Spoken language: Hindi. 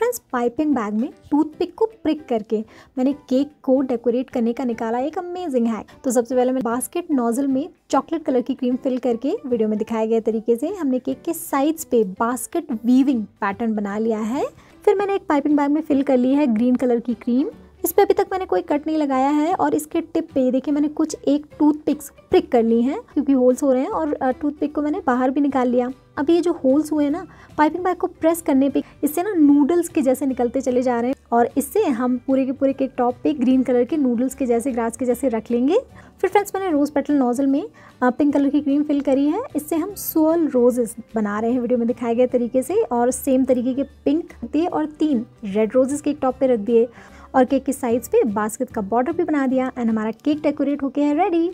फ्रेंड्स पाइपिंग बैग में टूथपिक को प्रिक करके मैंने केक को डेकोरेट करने का निकाला एक अमेजिंग हैक तो सबसे पहले मैं बास्केट नोजल में चॉकलेट कलर की क्रीम फिल करके वीडियो में दिखाए गए तरीके से हमने केक के साइड्स पे बास्केट वीविंग पैटर्न बना लिया है फिर मैंने एक पाइपिंग बैग में फिल कर ली है ग्रीन कलर की क्रीम इस पर अभी तक मैंने कोई कट नहीं लगाया है और इसके टिप पे देखिए मैंने कुछ एक टूथ पिक्स प्रिक ली है क्योंकि होल्स हो रहे हैं और टूथ पिक को मैंने बाहर भी निकाल लिया अब ये जो होल्स हुए हैं ना पाइपिंग बैग को प्रेस करने पे इससे ना नूडल्स के जैसे निकलते चले जा रहे हैं और इससे हम पूरे के पूरे केक टॉप पे ग्रीन कलर के नूडल्स के जैसे ग्रास के जैसे रख लेंगे फिर फ्रेंड्स मैंने रोज़ पेटल नोजल में पिंक कलर की क्रीम फिल करी है इससे हम सोल रोजेस बना रहे हैं वीडियो में दिखाए गए तरीके से और सेम तरीके के पिंक दिए और तीन रेड रोजेस केक टॉप पे रख दिए और केक की साइड्स पे बास्केट का बॉर्डर भी बना दिया एंड हमारा केक डेकोरेट होके है रेडी